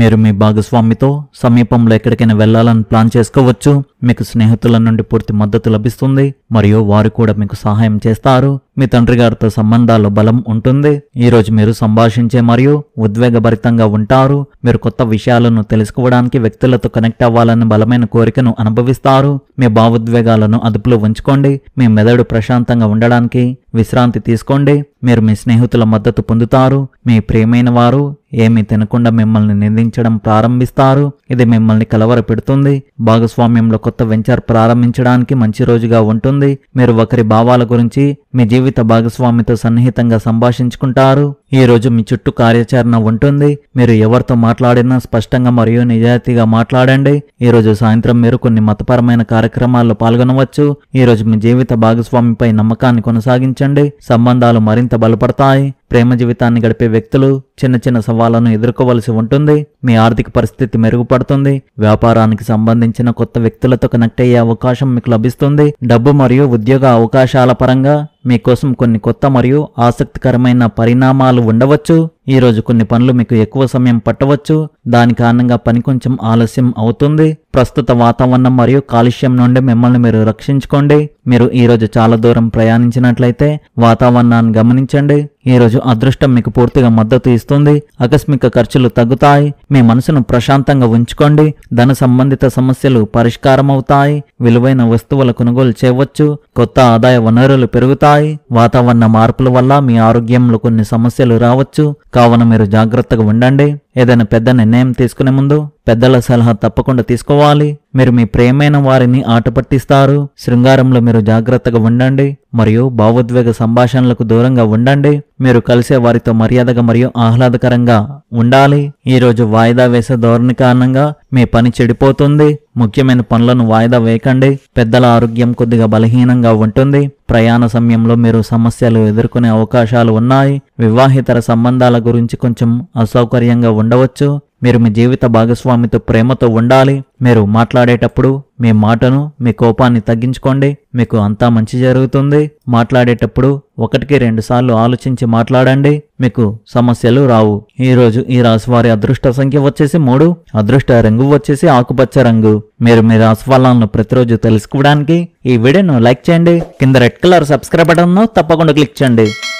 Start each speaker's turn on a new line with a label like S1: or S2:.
S1: మీరు మీ భాగస్వామితో సమీపంలో ఎక్కడికైనా వెళ్లాలని ప్లాన్ చేసుకోవచ్చు మీకు స్నేహితుల నుండి పూర్తి మద్దతు లభిస్తుంది మరియు వారు కూడా మీకు సహాయం చేస్తారు మీ తండ్రి గారితో సంబంధాలు బలం ఉంటుంది ఈరోజు మీరు సంభాషించే మరియు ఉద్వేగభరితంగా ఉంటారు మీరు కొత్త విషయాలను తెలుసుకోవడానికి వ్యక్తులతో కనెక్ట్ అవ్వాలని బలమైన కోరికను అనుభవిస్తారు మీ భావోద్వేగాలను అదుపులో ఉంచుకోండి మీ మెదడు ప్రశాంతంగా ఉండడానికి విశ్రాంతి తీసుకోండి మీరు మీ స్నేహితుల మద్దతు పొందుతారు మీ ప్రియమైన వారు ఏమీ తినకుండా మిమ్మల్ని నిందించడం ప్రారంభిస్తారు ఇది మిమ్మల్ని కలవర పెడుతుంది భాగస్వామ్యంలో కొత్త వెంచర్ ప్రారంభించడానికి మంచి రోజుగా ఉంటుంది మీరు ఒకరి భావాల గురించి మీ జీవితం జీవిత భాగస్వామితో సన్నిహితంగా సంభాషించుకుంటారు ఈ రోజు మీ చుట్టూ కార్యాచరణ ఉంటుంది మీరు ఎవరితో మాట్లాడినా స్పష్టంగా మరియు నిజాయితీగా మాట్లాడండి ఈ రోజు సాయంత్రం మీరు కొన్ని మతపరమైన కార్యక్రమాల్లో పాల్గొనవచ్చు ఈ రోజు మీ జీవిత భాగస్వామిపై నమ్మకాన్ని కొనసాగించండి సంబంధాలు మరింత బలపడతాయి ప్రేమ జీవితాన్ని గడిపే వ్యక్తులు చిన్న చిన్న సవాళ్లను ఎదుర్కోవలసి ఉంటుంది మీ ఆర్థిక పరిస్థితి మెరుగుపడుతుంది వ్యాపారానికి సంబంధించిన కొత్త వ్యక్తులతో కనెక్ట్ అయ్యే అవకాశం మీకు లభిస్తుంది డబ్బు మరియు ఉద్యోగ అవకాశాల పరంగా మీకోసం కొన్ని కొత్త మరియు ఆసక్తికరమైన పరిణామాలు ఉండవచ్చు ఈరోజు కొన్ని పనులు మీకు ఎక్కువ సమయం పట్టవచ్చు దాని కారణంగా పని కొంచెం ఆలస్యం అవుతుంది ప్రస్తుత వాతావరణం మరియు కాలుష్యం నుండి మిమ్మల్ని మీరు రక్షించుకోండి మీరు ఈరోజు చాలా దూరం ప్రయాణించినట్లయితే వాతావరణాన్ని గమనించండి ఈరోజు అదృష్టం మీకు పూర్తిగా మద్దతు ఇస్తుంది ఆకస్మిక ఖర్చులు తగ్గుతాయి మీ మనసును ప్రశాంతంగా ఉంచుకోండి ధన సంబంధిత సమస్యలు పరిష్కారం అవుతాయి విలువైన వస్తువుల కొనుగోలు చేయవచ్చు కొత్త ఆదాయ వనరులు పెరుగుతాయి వాతావరణ మార్పుల వల్ల మీ ఆరోగ్యంలో కొన్ని సమస్యలు రావచ్చు కావున మీరు జాగ్రత్తగా ఉండండి ఏదైనా పెద్ద నిర్ణయం తీసుకునే ముందు పెద్దల సలహా తప్పకుండా తీసుకోవాలి మీరు మీ ప్రేమైన వారిని ఆట పట్టిస్తారు శృంగారంలో మీరు జాగ్రత్తగా ఉండండి మరియు భావోద్వేగ సంభాషణలకు దూరంగా ఉండండి మీరు కలిసే వారితో మర్యాదగా మరియు ఆహ్లాదకరంగా ఉండాలి ఈరోజు వాయిదా వేసే ధోరణి కారణంగా మీ పని చెడిపోతుంది ముఖ్యమైన పనులను వాయిదా వేయకండి పెద్దల ఆరోగ్యం కొద్దిగా బలహీనంగా ఉంటుంది ప్రయాణ సమయంలో మీరు సమస్యలు ఎదుర్కొనే అవకాశాలు ఉన్నాయి వివాహితర సంబంధాల గురించి కొంచెం అసౌకర్యంగా ఉండవచ్చు మీరు మీ జీవిత భాగస్వామితో ప్రేమతో ఉండాలి మీరు మాట్లాడేటప్పుడు మీ మాటను మీ కోపాన్ని తగ్గించుకోండి మీకు అంతా మంచి జరుగుతుంది మాట్లాడేటప్పుడు ఒకటికి రెండు సార్లు ఆలోచించి మాట్లాడండి మీకు సమస్యలు రావు ఈరోజు ఈ రాశి వారి అదృష్ట సంఖ్య వచ్చేసి మూడు అదృష్ట రంగు వచ్చేసి ఆకుపచ్చ రంగు మీరు మీ రాశి ప్రతిరోజు తెలుసుకోవడానికి ఈ వీడియోను లైక్ చేయండి కింద రెడ్ కలర్ సబ్స్క్రైబ్ బటన్ను తప్పకుండా క్లిక్ చేయండి